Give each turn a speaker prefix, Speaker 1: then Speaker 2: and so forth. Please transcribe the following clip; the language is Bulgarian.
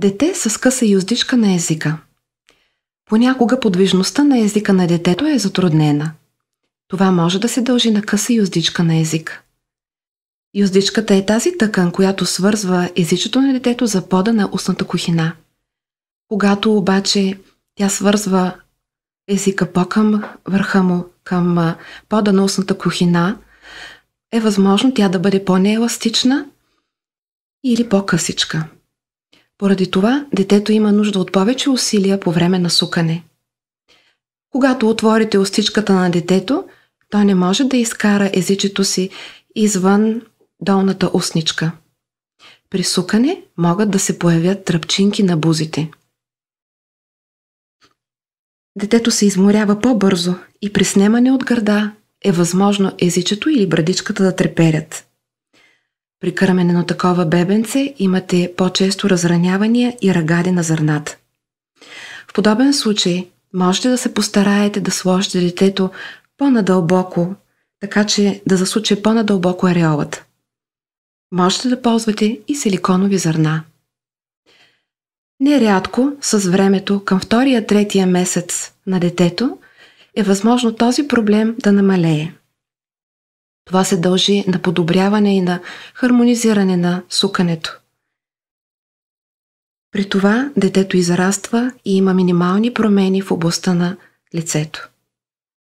Speaker 1: Дете с къса юздичка на езика. Понякога подвижността на езика на детето е затруднена. Това може да се дължи на къса юздичка на език. Юздичката е тази тъкан, която свързва езичето на детето за пода на устната кухина. Когато обаче тя свързва езика по-към върха му, към пода на устната кухина, е възможно тя да бъде по-нееластична или по-късичка. Поради това детето има нужда от повече усилия по време на сукане. Когато отворите устичката на детето, той не може да изкара езичето си извън долната устничка. При сукане могат да се появят тръпчинки на бузите. Детето се изморява по-бързо и при снемане от гърда е възможно езичето или брадичката да треперят. При кърмене на такова бебенце имате по-често разранявания и рагади на зърната. В подобен случай можете да се постараете да сложите детето по-надълбоко, така че да засуче по-надълбоко ареолът. Можете да ползвате и силиконови зърна. Нерядко с времето към втория-третия месец на детето е възможно този проблем да намалее – това се дължи на подобряване и на хармонизиране на сукането. При това детето израства и има минимални промени в областта на лицето.